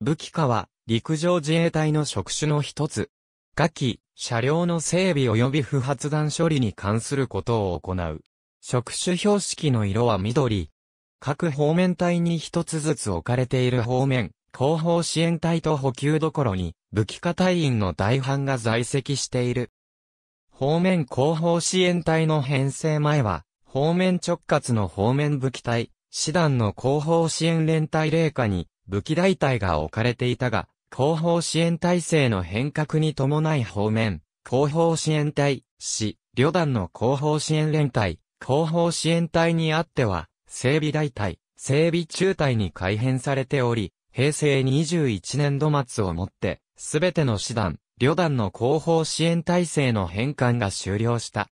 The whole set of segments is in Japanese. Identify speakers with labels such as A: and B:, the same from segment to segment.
A: 武器化は陸上自衛隊の職種の一つ。火器、車両の整備及び不発弾処理に関することを行う。職種標識の色は緑。各方面隊に一つずつ置かれている方面、後方支援隊と補給どころに、武器化隊員の大半が在籍している。方面後方支援隊の編成前は、方面直轄の方面武器隊、師団の後方支援連隊霊下に、武器大隊が置かれていたが、後方支援体制の変革に伴い方面、後方支援隊、市、旅団の後方支援連隊、後方支援隊にあっては、整備大隊、整備中隊に改編されており、平成21年度末をもって、すべての師団、旅団の後方支援体制の返還が終了した。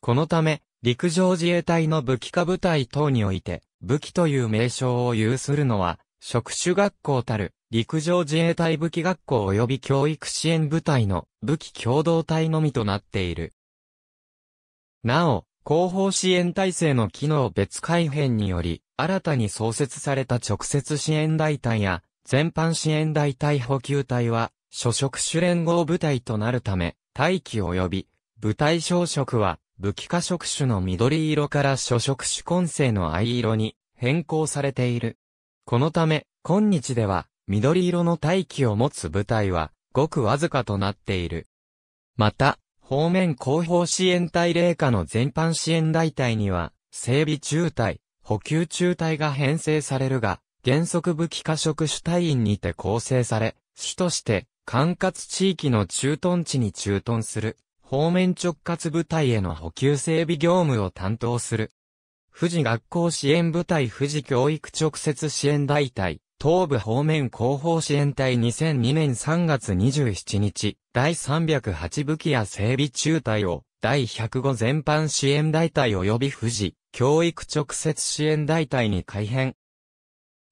A: このため、陸上自衛隊の武器化部隊等において、武器という名称を有するのは、職種学校たる、陸上自衛隊武器学校及び教育支援部隊の武器共同体のみとなっている。なお、後方支援体制の機能別改変により、新たに創設された直接支援大隊や、全般支援大隊補給隊は、諸職種連合部隊となるため、待機及び、部隊小職は、武器化職種の緑色から諸職種混成の藍色に変更されている。このため、今日では、緑色の大気を持つ部隊は、ごくわずかとなっている。また、方面後方支援隊霊下の全般支援大隊には、整備中隊、補給中隊が編成されるが、原則武器化職種隊員にて構成され、主として、管轄地域の駐屯地に駐屯する、方面直轄部隊への補給整備業務を担当する。富士学校支援部隊富士教育直接支援大隊、東部方面広報支援隊2002年3月27日、第308武器や整備中隊を、第105全般支援大隊及び富士、教育直接支援大隊に改編。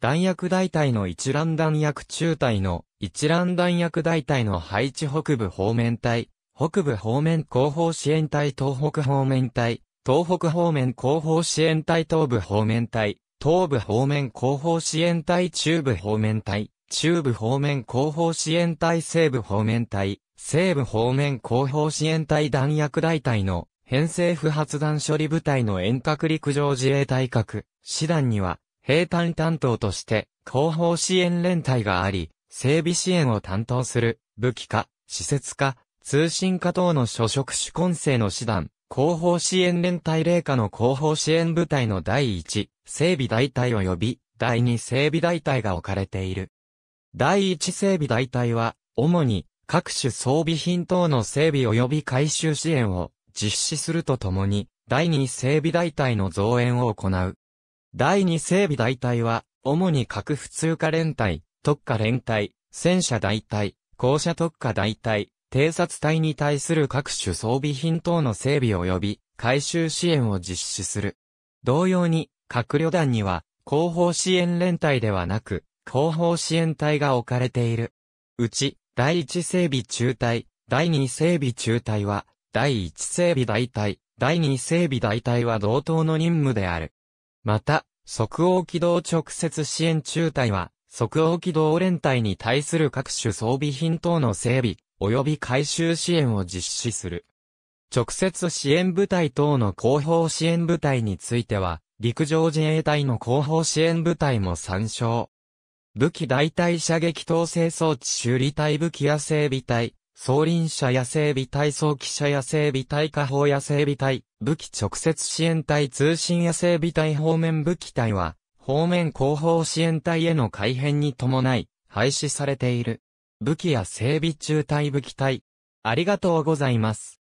A: 弾薬大隊の一覧弾薬中隊の、一覧弾薬大隊の配置北部方面隊、北部方面広報支援隊東北方面隊、東北方面広報支援隊東部方面隊、東部方面広報支援隊中部方面隊、中部方面広報支援隊西部方面隊、西部方面広報支援隊弾薬大隊の編成不発弾処理部隊の遠隔陸上自衛隊各師団には兵隊担当として後方支援連隊があり、整備支援を担当する武器課、施設課、通信課等の所属主根性の師団、後方支援連隊霊下の後方支援部隊の第1、整備大隊及び、第2整備大隊が置かれている。第1整備大隊は、主に、各種装備品等の整備及び回収支援を実施するとともに、第2整備大隊の増援を行う。第2整備大隊は、主に各普通科連隊、特化連隊、戦車大隊、校舎特化大隊、偵察隊に対する各種装備品等の整備及び回収支援を実施する。同様に、各旅団には、後方支援連隊ではなく、後方支援隊が置かれている。うち、第一整備中隊、第二整備中隊は、第一整備大隊、第二整備大隊は同等の任務である。また、即応機動直接支援中隊は、即応機動連隊に対する各種装備品等の整備、及び回収支援を実施する。直接支援部隊等の後方支援部隊については、陸上自衛隊の後方支援部隊も参照。武器代替射撃統制装置修理隊武器や整備隊、装輪車や整備隊装機車や整備隊火砲や整備隊、武器直接支援隊通信や整備隊方面武器隊は、方面後方支援隊への改変に伴い、廃止されている。武器や整備中隊武器隊。ありがとうございます。